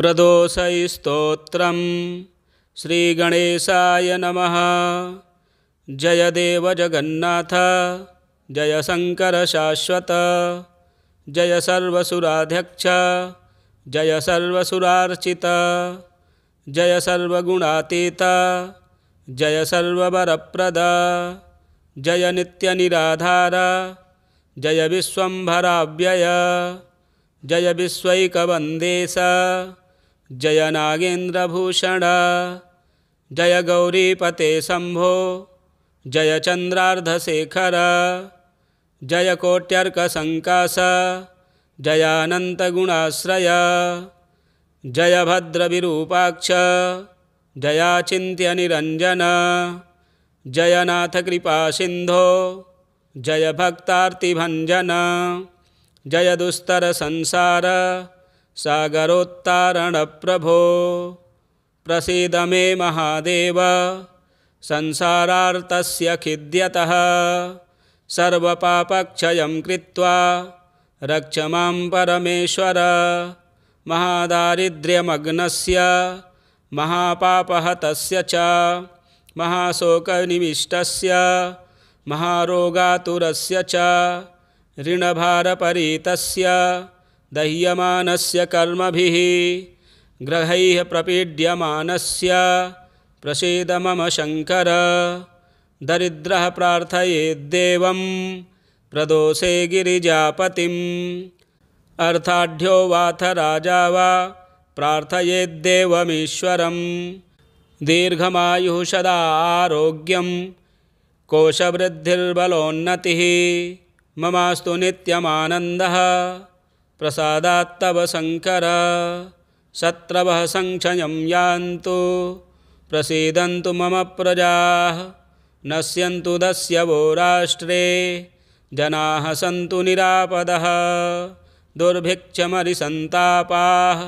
प्रदोषैस्तोत्रं श्रीगणेशाय नम जय देव जगन्नाथ जय शंकर शाश्वत जय सर्वसुराध्यक्ष जय सर्वसुरार्चित जय सर्वगुणातीत जय सर्वरप्रद जय नित्यनिराधार जय विश्वम्भराव्यय जय विश्वैकवन्देश जय नागेन्द्रभूषण जय गौरीपते जयचन्द्रार्धशेखर जय कोट्यर्कसङ्कास जयानन्दगुणाश्रय जय भद्रविरूपाक्ष जयाचिन्त्य निरञ्जन जय जय भक्तार्तिभञ्जन जय दुस्तरसंसार सागरोत्तारणप्रभो प्रसीद मे महादेव संसारार्तस्य खिद्यतः सर्वपापक्षयं कृत्वा रक्ष मां परमेश्वर महादारिद्र्यमग्नस्य महापापहतस्य च महाशोकनिविष्टस्य महारोगातुरस्य च ऋणभारपरीतस्य दह्यमानस्य कर्मभिः ग्रहैः प्रपीड्यमानस्य प्रसीद मम शङ्कर दरिद्रः प्रार्थयेद्देवं प्रदोषे गिरिजापतिम् अर्थाढ्यो वाथ राजा वा प्रार्थयेद्देवमीश्वरं दीर्घमायुः आरोग्यं कोशवृद्धिर्बलोन्नतिः ममास्तु नित्यमानन्दः प्रसादात्तव शङ्कर शत्रवः संक्षयं यान्तु प्रसीदन्तु मम प्रजाः नश्यन्तु दस्यवो राष्ट्रे जनाः सन्तु निरापदः दुर्भिक्षमरिसन्तापाः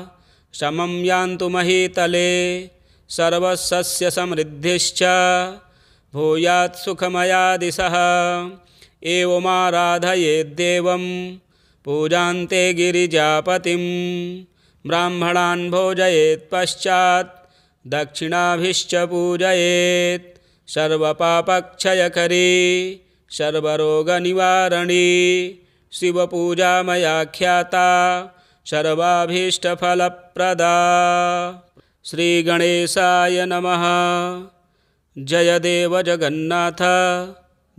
शमं यान्तु महीतले सर्वसस्य समृद्धिश्च भूयात् एवमाराधयेद्देवम् पूजान्ते गिरिजापतिं ब्राह्मणान् भोजयेत् पश्चात् दक्षिणाभिश्च पूजयेत् सर्वपापक्षयकरी सर्वरोगनिवारणी शिवपूजा मया ख्याता सर्वाभीष्टफलप्रदा श्रीगणेशाय नमः जय देव जगन्नाथ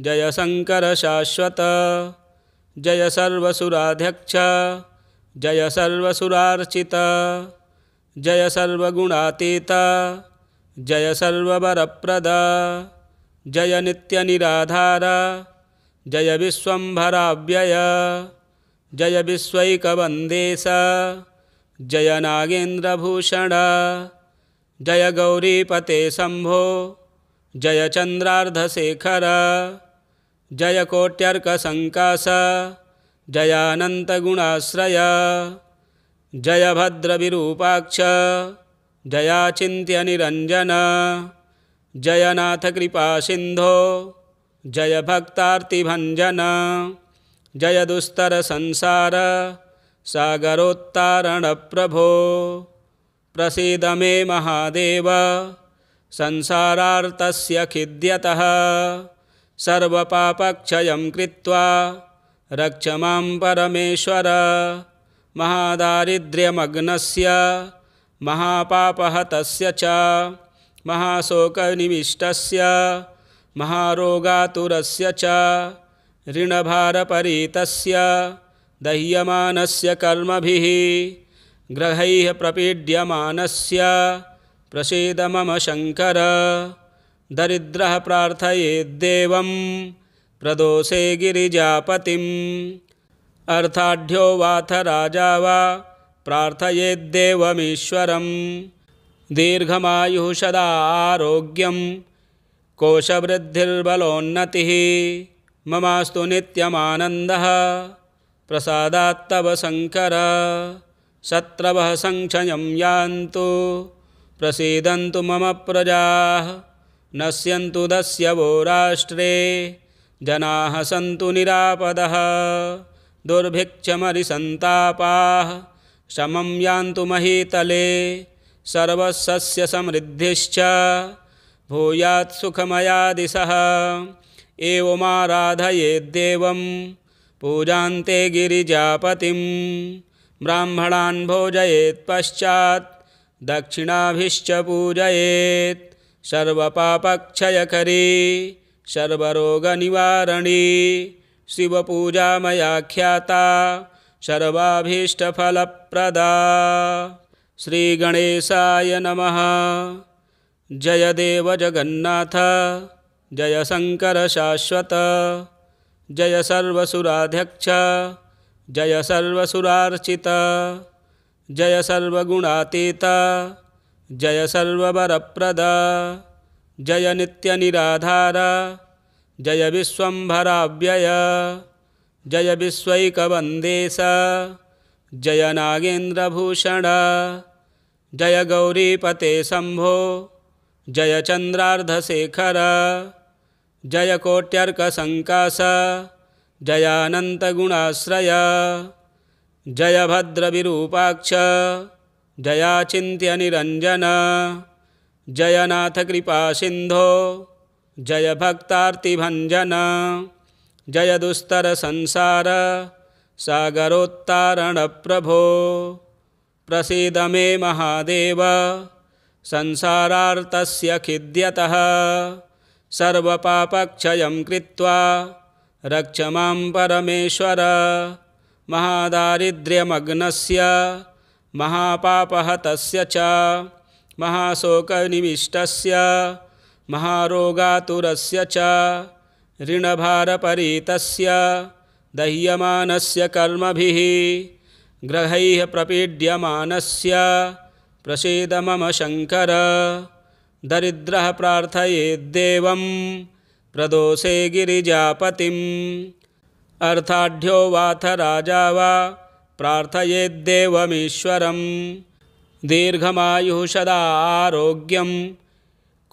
जय शङ्करशाश्वत जय सर्वसुराध्यक्ष जय सर्वसुरार्चित जय सर्वगुणातीत जय सर्ववरप्रद जय निराधार जय विश्वम्भराव्यय जय विश्वैकवन्देश जय नागेन्द्रभूषण जय गौरीपते शंभो जय चंद्रार्धशेखर जयकोट्यर्कसङ्कास जयानन्दगुणाश्रय जय भद्रविरूपाक्ष जयाचिन्त्य निरञ्जन जय नाथकृपासिन्धो जय जय सागरोत्तारणप्रभो प्रसीद मे महादेव संसारार्तस्य खिद्यतः सर्वपापक्षयं कृत्वा रक्ष मां परमेश्वर महादारिद्र्यमग्नस्य महापापहतस्य च महाशोकनिविष्टस्य महारोगातुरस्य च ऋणभारपरीतस्य दह्यमानस्य कर्मभिः ग्रहैः प्रपीड्यमानस्य प्रसीद मम शङ्कर दरिद्रः प्रार्थयेद्देवं प्रदोषे गिरिजापतिम् अर्थाढ्यो वाथ राजा वा प्रार्थयेद्देवमीश्वरं दीर्घमायुः आरोग्यं कोशवृद्धिर्बलोन्नतिः ममास्तु नित्यमानन्दः प्रसादात् तव शङ्कर शत्रवः संक्षयं यान्तु प्रसीदन्तु मम प्रजाः नश्यन्तु दस्यवो राष्ट्रे जनाः सन्तु निरापदः दुर्भिक्षमरिसन्तापाः शमं यान्तु महीतले सर्वस्य समृद्धिश्च भूयात् सुखमया दिशः एवमाराधयेद्देवं पूजान्ते गिरिजापतिं ब्राह्मणान् भोजयेत् पश्चात् दक्षिणाभिश्च पूजयेत् सर्वपापक्षयकरी सर्वरोगनिवारणी शिवपूजामयाख्याता ख्याता श्रीगणेशाय नमः जय जगन्नाथ जय शाश्वत जय सर्वसुराध्यक्ष जय सर्वसुरार्चित जय सर्वगुणातीत जय सर्वर प्रद जय निराधार जय व्यय जय विश्वकंदेश जय नागेन्द्रभूषण जय गौरीपते शंभो जय चंद्राधशेखर जय संकाश जयानंदगुणाश्रय जय भद्र विरूपाक्ष जयाचिन्त्य जयनाथकृपासिन्धो जय नाथकृपासिन्धो जय भक्तार्तिभञ्जन जय दुस्तरसंसार सागरोत्तारणप्रभो प्रसीद मे महादेव संसारार्तस्य खिद्यतः सर्वपापक्षयं कृत्वा रक्ष मां परमेश्वर महादारिद्र्यमग्नस्य तस्य च महाशोकनिविष्टस्य महारोगातुरस्य च ऋणभारपरीतस्य दह्यमानस्य कर्मभिः ग्रहैः प्रपीड्यमानस्य प्रसीद मम शङ्कर दरिद्रः प्रार्थयेद्देवं प्रदोषे गिरिजापतिम् अर्थाढ्यो वाथ राजा वा प्रार्थयेद्देवमीश्वरं दीर्घमायुषदा आरोग्यं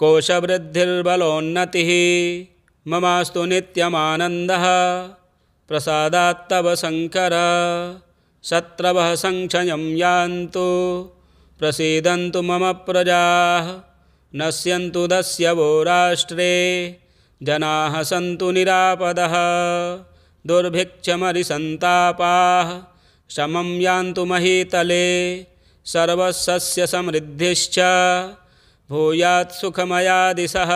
कोशवृद्धिर्बलोन्नतिः ममास्तु नित्यमानन्दः प्रसादात् तव शङ्कर शत्रवः संक्षयं यान्तु प्रसीदन्तु मम प्रजाः नश्यन्तु दस्यवो राष्ट्रे जनाः सन्तु निरापदः दुर्भिक्षमरिसन्तापाः समम यान्तु महीतले सर्वस्य समृद्धिश्च भूयात् सुखमया दिशः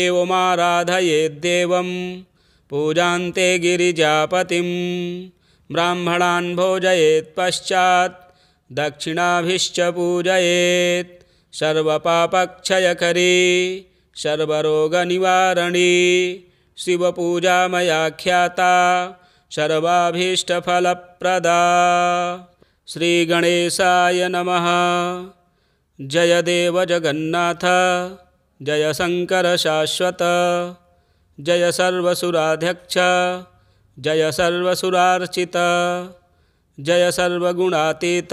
एवमाराधयेद्देवं पूजान्ते गिरिजापतिं ब्राह्मणान् भोजयेत् पश्चात् दक्षिणाभिश्च पूजयेत् सर्वपापक्षयकरी सर्वरोगनिवारणी शिवपूजा मया ख्याता शर्वाभीष्टफलप्रदा श्रीगणेशाय नमः जय जगन्नाथ जय शाश्वत जय सर्वसुराध्यक्ष जय सर्वसुरार्चित जय सर्वगुणातीत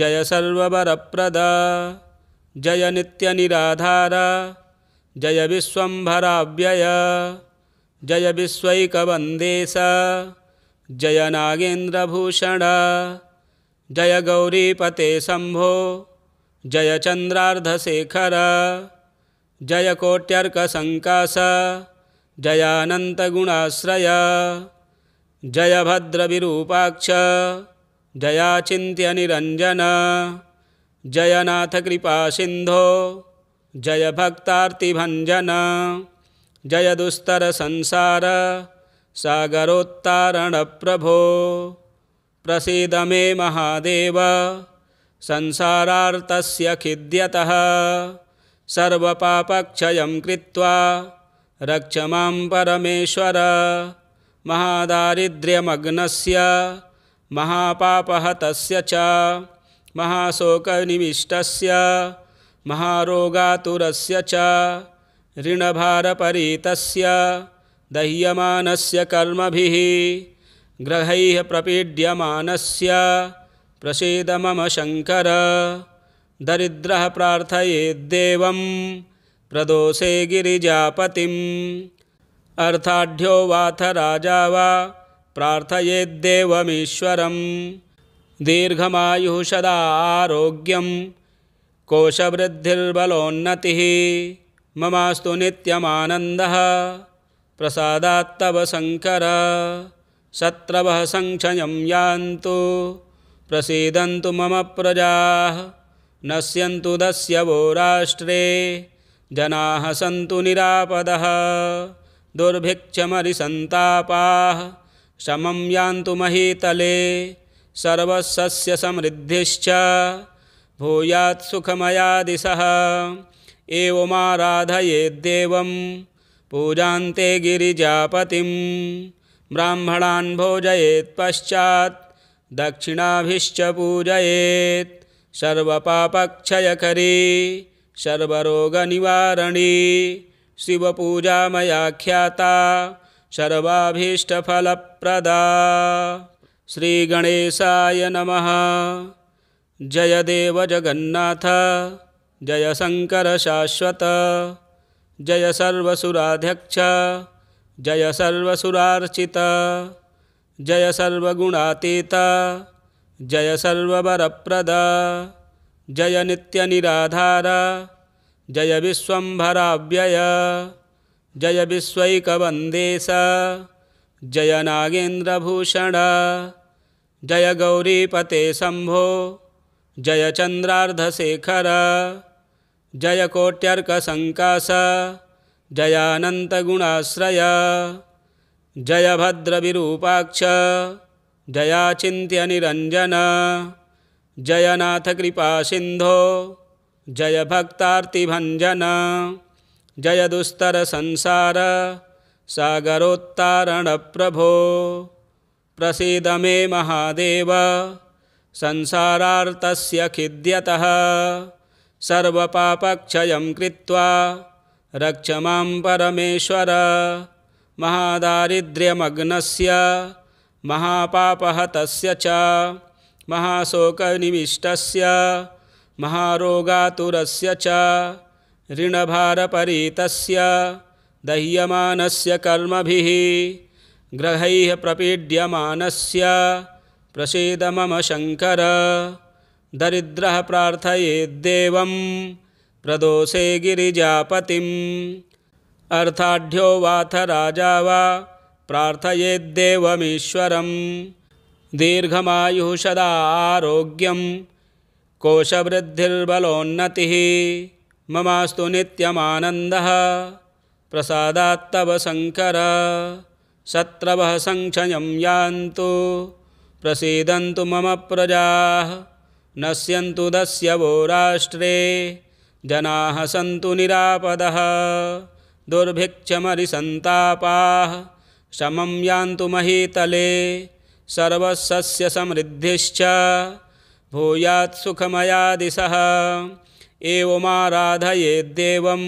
जय सर्ववरप्रद जय नित्यनिराधार जय विश्वम्भराव्यय जय विस्वैक स जय नागेन्द्रभूषण जय गौरीपते शंभो जय चंद्रार्धशेखर जय कोट्यर्क संकाश जयनाथ कृपा सिंधो जय जयभक्तार्तिभञ्जन जयदुस्तरसंसार सागरोत्तारणप्रभो प्रसीद मे महादेव संसारार्तस्य खिद्यतः सर्वपापक्षयं कृत्वा रक्ष मां परमेश्वर महादारिद्र्यमग्नस्य महापापहतस्य च महाशोकनिविष्टस्य महारोगातुरस्य च ऋणभारपरीतस्य दह्यमानस्य कर्मभिः ग्रहैः प्रपीड्यमानस्य प्रसीद मम शङ्कर दरिद्रः प्रार्थयेद्देवं प्रदोषे गिरिजापतिम् अर्थाढ्यो वाथ राजा वा प्रार्थयेद्देवमीश्वरं दीर्घमायुः सदा आरोग्यं कोशवृद्धिर्बलोन्नतिः ममास्तु नित्यमानन्दः प्रसादात् शङ्कर शत्रवः संक्षयं यान्तु प्रसीदन्तु मम प्रजाः नश्यन्तु दस्यवो राष्ट्रे जनाः सन्तु निरापदः दुर्भिक्षमरिसन्तापाः शमं यान्तु महीतले सर्वसस्य समृद्धिश्च भूयात्सुखमयादिशः एवमाराधयेद्देवं पूजान्ते गिरीजापति ब्राह्मणान् भोजयेत् पश्चात् दक्षिणाभिश्च पूजयेत् सर्वपापक्षयकरी सर्वरोगनिवारणी शिवपूजा मैया ख्याता सर्वाभीष्टफलप्रदा श्रीगणेशाय नम जय देव जगन्नाथ जय शंकर शाश्वत जय सर्वसुराध्यक्ष जय सर्वसुरार्चित जय सर्वगुणातीत जय सर्वरप्रद जय नित्य निराधार जय विश्वम्भराव्यय जय विश्वकंदेश जय नागेन्द्रभूषण जय गौरीपते शंभो जय चंद्रार्धशेखर जयकोट्यर्कशङ्कास जयानन्तगुणाश्रय जय भद्रविरूपाक्ष जयाचिन्त्य निरञ्जन जयनाथकृपासिन्धो जय भक्तार्तिभञ्जन जय दुस्तरसंसार सागरोत्तारणप्रभो प्रसीद मे महादेव संसारार्तस्य खिद्यतः सर्वपापक्षयं कृत्वा रक्ष मां परमेश्वर महादारिद्र्यमग्नस्य महापापहतस्य च महाशोकनिविष्टस्य महारोगातुरस्य च ऋणभारपरीतस्य दह्यमानस्य कर्मभिः ग्रहैः प्रपीड्यमानस्य प्रसीद मम शङ्कर दरिद्रः प्रार्थयेद्देवं प्रदोषे गिरिजापतिम् अर्थाढ्यो वाथ राजा वा प्रार्थयेद्देवमीश्वरं दीर्घमायुः सदा आरोग्यं कोशवृद्धिर्बलोन्नतिः ममास्तु नित्यमानन्दः प्रसादात् तव शङ्कर शत्रवः संक्षयं यान्तु प्रसीदन्तु मम प्रजाः नश्यन्तु दस्यवो राष्ट्रे जना सन्तु निरापदः दुर्भिक्षमरिसन्तापाः शमं यान्तु महीतले सर्वस्य समृद्धिश्च भूयात् सुखमया दिशः एवमाराधयेद्देवं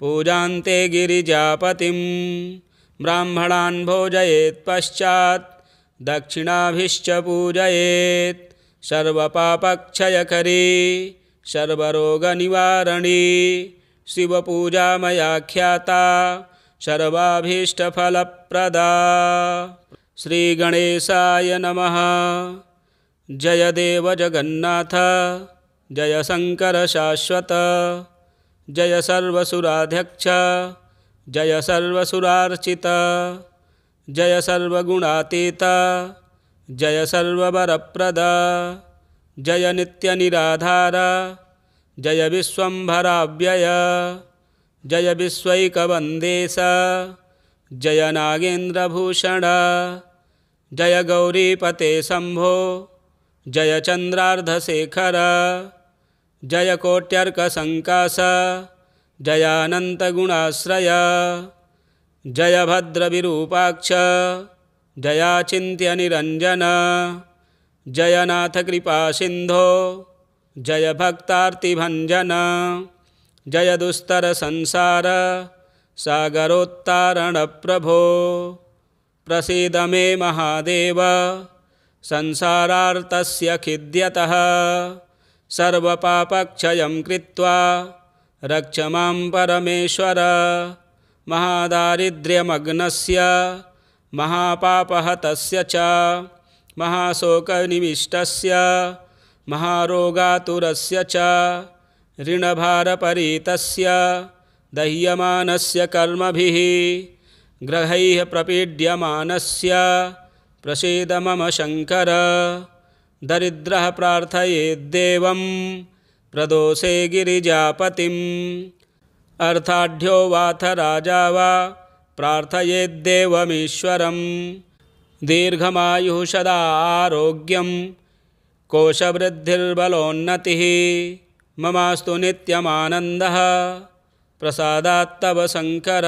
पूजान्ते गिरिजापतिं ब्राह्मणान् भोजयेत् पश्चात् पूजयेत् सर्वपापक्षयकरी सर्वरोगनिवारणी शिवपूजामयाख्याता ख्याता श्रीगणेशाय नमः जय देव जगन्नाथ जय शङ्करशाश्वत जय सर्वसुराध्यक्ष जय सर्वसुरार्चित जय सर्वगुणातीत जय सर्वर प्रद जय निराधार जय व्यय जय विश्वकंदेश जय नागेन्द्रभूषण जय गौरीपते शंभो जय चन्द्रार्धशेखर जय कोट्यर्कसङ्कास जयानन्तगुणाश्रय जय विरूपाक्ष जयाचिन्त्य जयनाथकृपासिन्धो जय भक्तार्तिभञ्जन जय दुस्तरसंसार सागरोत्तारणप्रभो प्रसीद मे महादेव संसारार्तस्य खिद्यतः सर्वपापक्षयं कृत्वा रक्ष मां परमेश्वर महादारिद्र्यमग्नस्य तस्य च महाशोकनिमिष्टस्य महारोगातुरस्य च ऋणभारपरीतस्य दह्यमानस्य कर्मभिः ग्रहैः प्रपीड्यमानस्य प्रसीद मम शङ्कर दरिद्रः प्रार्थयेद्देवं प्रदोषे गिरिजापतिम् अर्थाढ्यो वाथ राजा वा प्रार्थयेद्देवमीश्वरं दीर्घमायुः सदा आरोग्यं कोशवृद्धिर्बलोन्नतिः ममास्तु नित्यमानन्दः प्रसादात् तव शङ्कर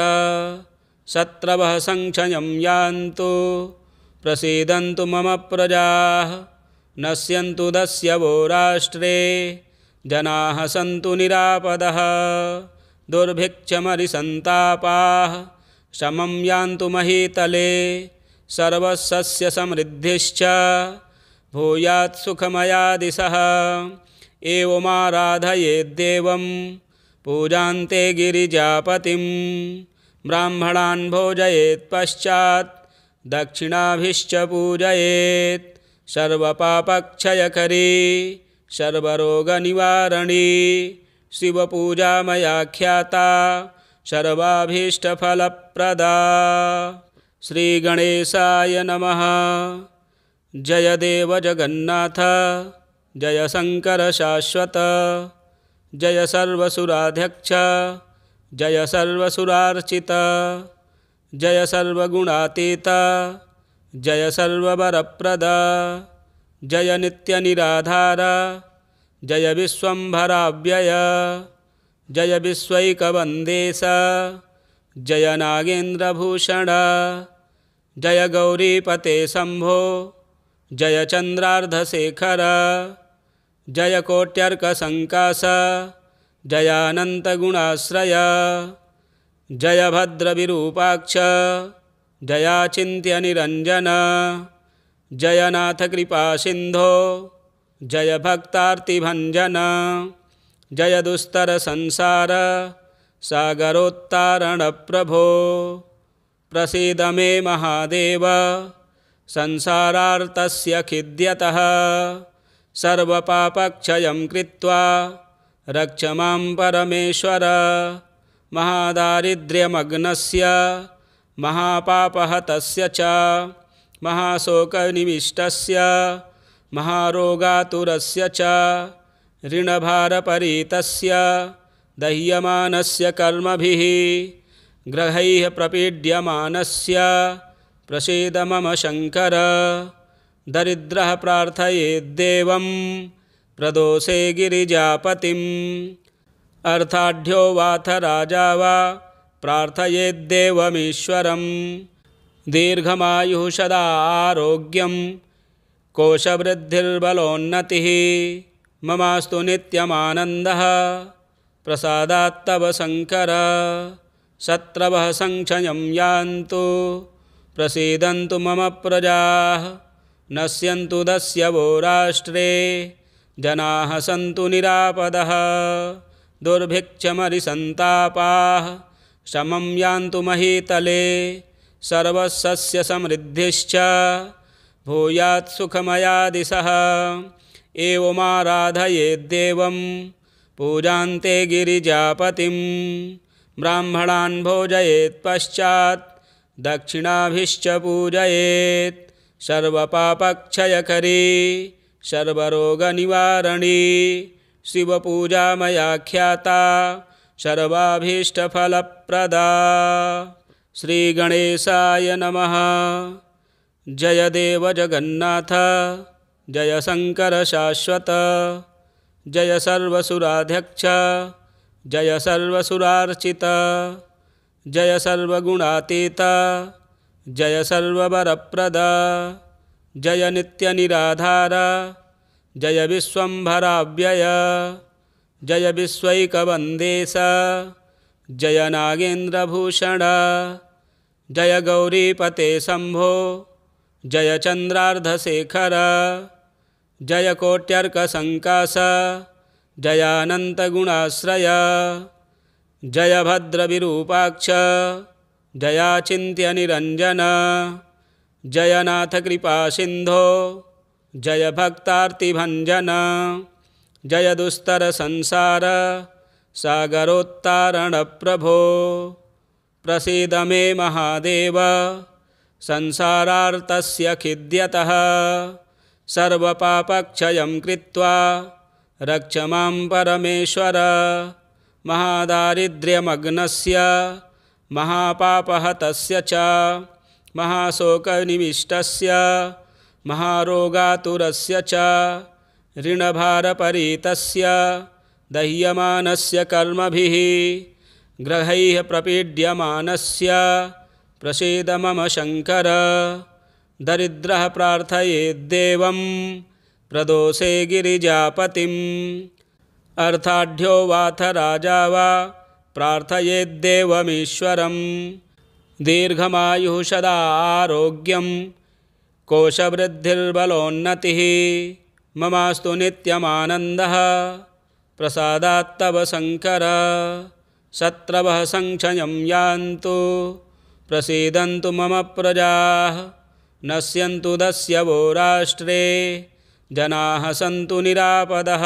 शत्रवः संक्षयं यान्तु प्रसीदन्तु मम प्रजाः नश्यन्तु दस्यवो राष्ट्रे जनाः सन्तु निरापदः दुर्भिक्षमरिसन्तापाः शमं यान्तु महीतले सर्वस्य समृद्धिश्च भूयात् सुखमयादिशः एवमाराधयेद्देवं पूजान्ते गिरिजापतिं ब्राह्मणान् भोजयेत् पश्चात् दक्षिणाभिश्च पूजयेत् सर्वपापक्षयकरी सर्वरोगनिवारणी शिवपूजा मया ख्याता श्री गणेशाय नमः जय देव जगन्नाथ जय शंकर शाश्वत जय सर्वसुराध्यक्ष जय सर्वसुरार्चित जय सर्वगुणातीत जय सर्ववरप्रद जय निराधार जय विश्वम्भराव्यय जय विश्वैकवन्देश जय नागेन्द्रभूषण जय गौरीपते जयचन्द्रार्धशेखर जय जयानन्दगुणाश्रय जय भद्रविरूपाक्ष जयाचिन्त्य निरञ्जन जय नाथकृपासिन्धो जय भक्तार्तिभञ्जन जयदुस्तरसंसार सागरोत्तारणप्रभो प्रसीद मे महादेव संसारार्तस्य खिद्यतः सर्वपापक्षयं कृत्वा रक्ष मां परमेश्वर महादारिद्र्यमग्नस्य महापापहतस्य च महाशोकनिविष्टस्य महारोगातुरस्य च ऋणभारपरीतस्य दह्यमानस्य कर्मभिः ग्रहैः प्रपीड्यमानस्य प्रसीद मम शङ्कर दरिद्रः प्रार्थयेद्देवं प्रदोषे गिरिजापतिम् अर्थाढ्यो वाथ राजा वा प्रार्थयेद्देवमीश्वरं दीर्घमायुः सदा आरोग्यं कोशवृद्धिर्बलोन्नतिः ममास्तु नित्यमानन्दः प्रसादात् शङ्कर शत्रवः संक्षयं यान्तु प्रसीदन्तु मम प्रजाः नश्यन्तु दस्यवो राष्ट्रे जनाः सन्तु निरापदः दुर्भिक्षमरिसन्तापाः शमं यान्तु महीतले सर्वसस्य समृद्धिश्च भूयात्सुखमयादिशः एवमाराधयेद्देवं पूजान्ते गिरीजापति ब्राह्मणान् भोजयेत् पश्चात् दक्षिणाभिश्च पूजयेत् सर्वपापक्षयकरी निवारणी शिवपूजा मया ख्याता सर्वाभीष्टफलप्रदा श्रीगणेशाय नमः जय देव जगन्नाथ जय शंकर शाश्वत जय सर्वसुराध्यक्ष जय सर्वसुरार्चित जय सर्वगुणातीत जय सर्वरप्रद जय निराधार जय विश्वम्भराव्यय जय विश्वकंदेश जय नागेन्द्रभूषण जय गौरीपते शंभो जय चंद्राधशेखर जयकोट्यर्कशङ्कास जयानन्तगुणाश्रय जय भद्रविरूपाक्ष जयाचिन्त्य जयनाथकृपासिन्धो जय भक्तार्तिभञ्जन जय दुस्तरसंसार सागरोत्तारणप्रभो प्रसीद मे महादेव संसारार्तस्य खिद्यतः सर्वपापक्षयं कृत्वा रक्ष मां परमेश्वर महादारिद्र्यमग्नस्य महापापहतस्य च महाशोकनिमिष्टस्य महारोगातुरस्य च ऋणभारपरीतस्य दह्यमानस्य कर्मभिः ग्रहैः प्रपीड्यमानस्य प्रसीद मम शङ्कर दरिद्रः प्रार्थयेद्देवं प्रदोषे गिरिजापतिम् अर्थाढ्यो वाथ राजा वा प्रार्थयेद्देवमीश्वरं दीर्घमायुः सदा आरोग्यं कोशवृद्धिर्बलोन्नतिः ममास्तु नित्यमानन्दः प्रसादात् तव शङ्कर शत्रवः संक्षयं यान्तु प्रसीदन्तु मम प्रजाः नश्यन्तु दस्यवो राष्ट्रे जनाः सन्तु निरापदः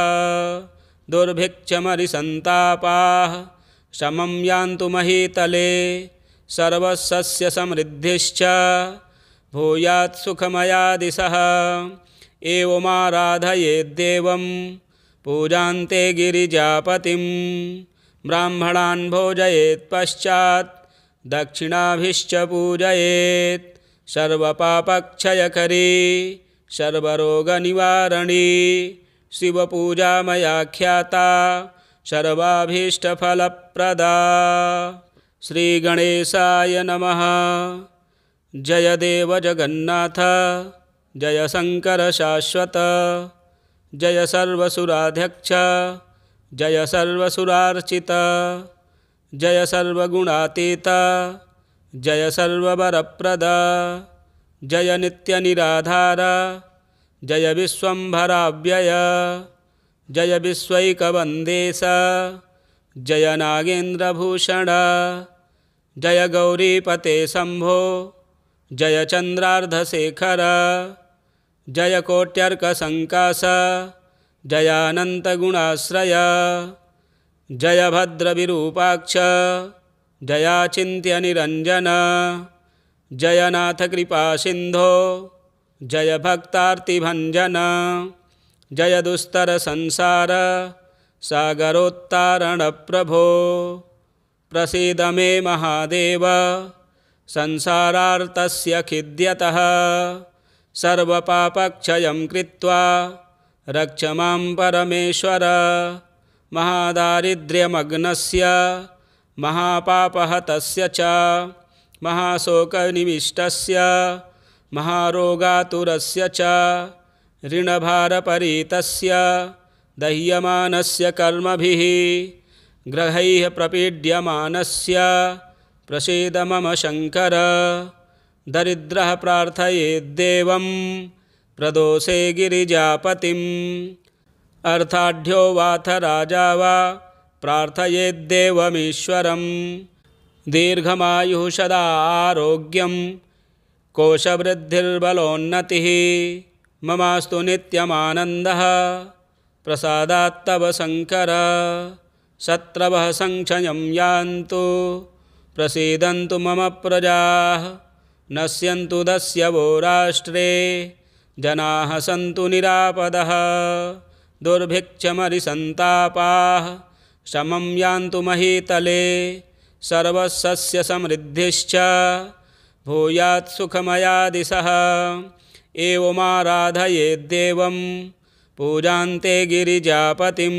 दुर्भिक्षमरिसन्तापाः शमं यान्तु महीतले सर्वस्य समृद्धिश्च भूयात् सुखमया दिशः एवमाराधयेद्देवं पूजान्ते गिरिजापतिं ब्राह्मणान् भोजयेत् पश्चात् दक्षिणाभिश्च पूजयेत् सर्वपापक्षयकरी सर्वरोगनिवारणी शिवपूजामयाख्याता ख्याता श्रीगणेशाय नमः जय देव जगन्नाथ जय शाश्वत जय सर्वसुराध्यक्ष जय सर्वसुरार्चित जय सर्वगुणातीत जय प्रद जय निराधार जय विश्वम्भराव्यय जय विश्वैकवन्देश जय नागेन्द्रभूषण जय गौरीपते शंभो जय चन्द्रार्धशेखर जय कोट्यर्कसङ्कास जयानन्तगुणाश्रय जय भद्रविरूपाक्ष जयाचिन्त्यनिरञ्जन जयनाथकृपासिन्धो जय भक्तार्तिभञ्जन जय दुस्तरसंसार सागरोत्तारणप्रभो प्रसीद मे महादेव संसारार्तस्य खिद्यतः सर्वपापक्षयं कृत्वा रक्ष मां परमेश्वर महादारिद्र्यमग्नस्य महापापहतस्य च महाशोकनिविष्टस्य महारोगातुरस्य च ऋणभारपरीतस्य दह्यमानस्य कर्मभिः ग्रहैः प्रपीड्यमानस्य प्रसीद मम शङ्कर दरिद्रः प्रार्थयेद्देवं प्रदोषे गिरिजापतिम् अर्थाढ्यो वाथ राजा वा प्रार्थयेद्देवमीश्वरं दीर्घमायुः सदा आरोग्यं कोशवृद्धिर्बलोन्नतिः ममास्तु नित्यमानन्दः प्रसादात् तव शङ्कर शत्रवः संक्षयं यान्तु प्रसीदन्तु मम प्रजाः नश्यन्तु दस्यवो राष्ट्रे जनाः सन्तु निरापदः दुर्भिक्षमरिसन्तापाः शमं यान्तु महीतले सर्वस्य समृद्धिश्च भूयात् सुखमया दिशः एवमाराधयेद्देवं पूजान्ते गिरिजापतिं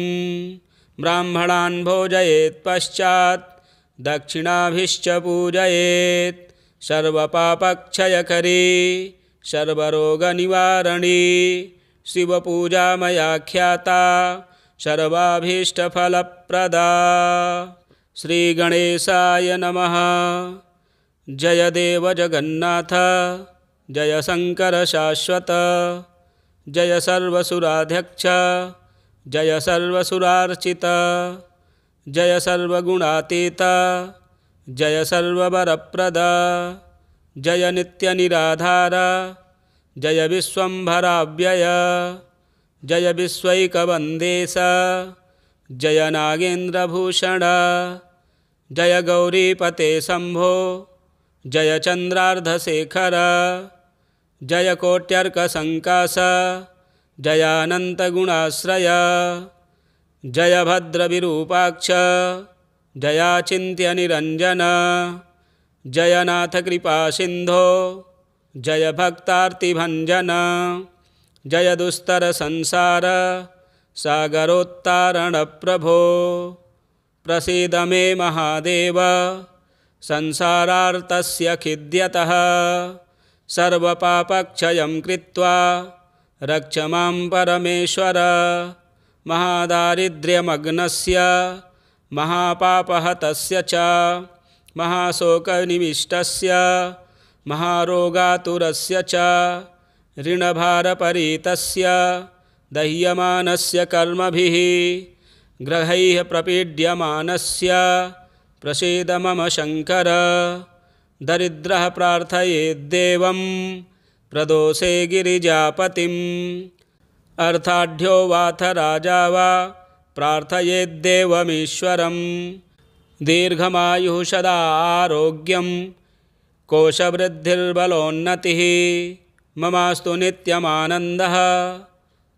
ब्राह्मणान् भोजयेत् पश्चात् दक्षिणाभिश्च पूजयेत् सर्वपापक्षयकरी सर्वरोगनिवारणी शिवपूजा मया ख्याता शर्वाभीष्टफलप्रदा श्रीगणेशाय नमः जय जगन्नाथ जय शाश्वत जय सर्वसुराध्यक्ष जय सर्वसुरार्चित जय सर्वगुणातीत जय सर्ववरप्रद जय नित्यनिराधार जय विश्वम्भराव्यय जय विश्वैकवन्देश जय नागेन्द्रभूषण जय गौरीपते जयचन्द्रार्धशेखर जय जयानन्दगुणाश्रय जय भद्रविरूपाक्ष जयाचिन्त्य निरञ्जन जय नाथकृपासिन्धो जय भक्तार्तिभञ्जन जयदुस्तरसंसार सागरोत्तारणप्रभो प्रसीद मे महादेव संसारार्तस्य खिद्यतः सर्वपापक्षयं कृत्वा रक्ष मां परमेश्वर महादारिद्र्यमग्नस्य महापापहतस्य च महाशोकनिविष्टस्य महारोगातुरस्य च ऋणभारपरीतस्य दह्यमानस्य कर्मभिः ग्रहैः प्रपीड्यमानस्य प्रसीद मम शङ्कर दरिद्रः प्रार्थयेद्देवं प्रदोषे गिरिजापतिम् अर्थाढ्यो वाथ राजा वा प्रार्थयेद्देवमीश्वरं दीर्घमायुः सदा आरोग्यं कोशवृद्धिर्बलोन्नतिः ममास्तु नित्यमानन्दः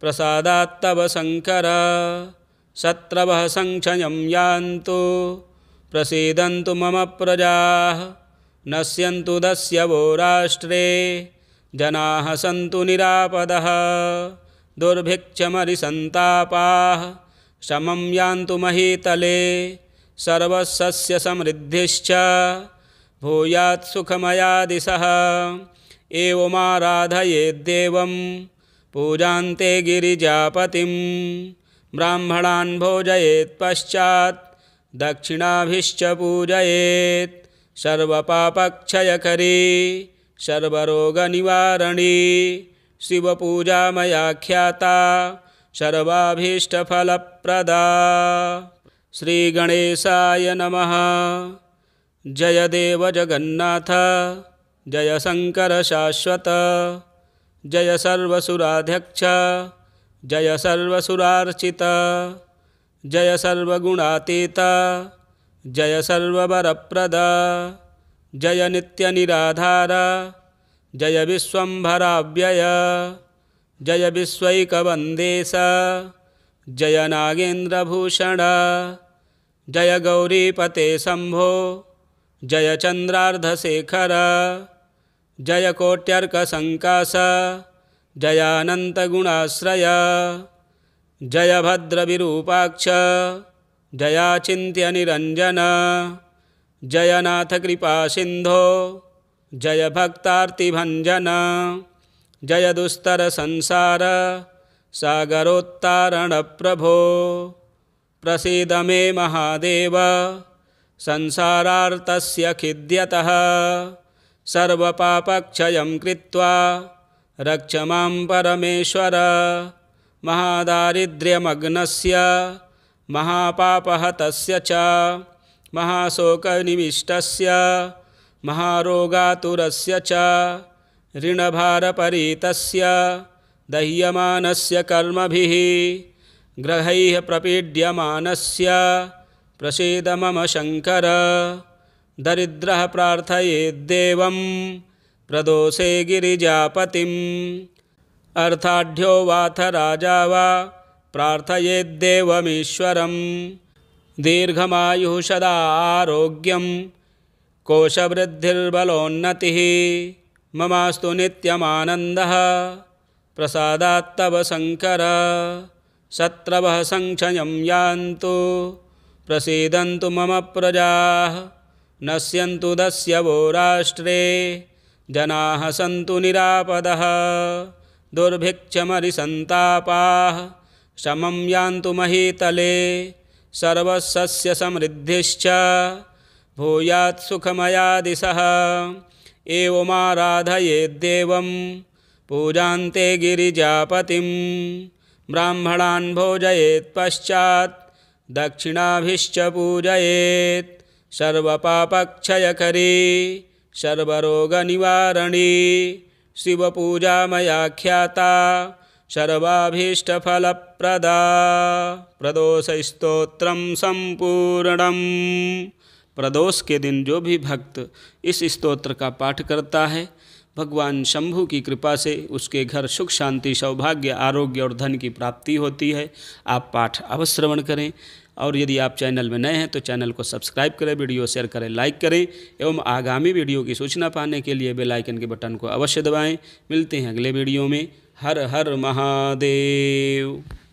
प्रसादात् शङ्कर शत्रवः संक्षयं यान्तु प्रसीदन्तु मम प्रजाः नश्यन्तु दस्यवो राष्ट्रे जनाः सन्तु निरापदः दुर्भिक्षमरिसन्तापाः शमं यान्तु महीतले सर्वसस्य समृद्धिश्च भूयात्सुखमयादिशः एवमाराधयेद्देवं पूजान्ते गिरिजापतिं ब्राह्मणान् भोजयेत् पश्चात् दक्षिणाभिश्च पूजयेत् सर्वपापक्षयकरी निवारणी शिवपूजा मया ख्याता सर्वाभीष्टफलप्रदा श्रीगणेशाय नम जय देव जगन्नाथ जय शंकर शाश्वत जय सर्वसुराध्यक्ष जय सर्वसुरार्चित जय सर्वगुणातीत जय सर्वरप्रद जय नित्य निराधार जय विश्वम्भराव्यय जय विश्वकंदेश जय नागेन्द्रभूषण जय गौरीपते शंभो जय चंद्रार्धशेखर जयकोट्यर्कशङ्कास जयानन्तगुणाश्रय जय भद्रविरूपाक्ष जयाचिन्त्य निरञ्जन जयनाथकृपासिन्धो जय भक्तार्तिभञ्जन जय सागरोत्तारणप्रभो प्रसीद मे महादेव संसारार्तस्य खिद्यतः सर्वपापक्षयं कृत्वा रक्ष मां परमेश्वर महादारिद्र्यमग्नस्य महापापहतस्य च महाशोकनिविष्टस्य महारोगातुरस्य च ऋणभारपरीतस्य दह्यमानस्य कर्मभिः ग्रहैः प्रपीड्यमानस्य प्रसीद मम शङ्कर दरिद्रः प्रार्थयेद्देवं प्रदोषे गिरिजापतिम् अर्थाढ्यो वाथ राजा वा प्रार्थयेद्देवमीश्वरं दीर्घमायुः सदा आरोग्यं कोशवृद्धिर्बलोन्नतिः ममास्तु नित्यमानन्दः प्रसादात् शङ्कर शत्रवः संक्षयं यान्तु प्रसीदन्तु मम प्रजाः नश्यन्तु दस्यवो राष्ट्रे जना सन्तु निरापद दुर्भिक्षमरिसन्तापाः शमं यान्तु महीतले सर्वस्य समृद्धिश्च भूयात् सुखमया दिशः एवमाराधयेद्देवं पूजान्ते गिरिजापतिं ब्राह्मणान् भोजयेत् पश्चात् दक्षिणाभिश्च पूजयेत् सर्वपापक्षयकरी शिव शिवपूजा मया ख्याता प्रदोष प्रदोषस्तोत्रम संपूर्णम प्रदोष के दिन जो भी भक्त इस स्तोत्र का पाठ करता है भगवान शंभु की कृपा से उसके घर सुख शांति सौभाग्य आरोग्य और धन की प्राप्ति होती है आप पाठ अवश्रवण करें और यदि आप चैनल में नए हैं तो चैनल को सब्सक्राइब करें वीडियो शेयर करें लाइक करें एवं आगामी वीडियो की सूचना पाने के लिए बेल आइकन के बटन को अवश्य दबाएं मिलते हैं अगले वीडियो में हर हर महादेव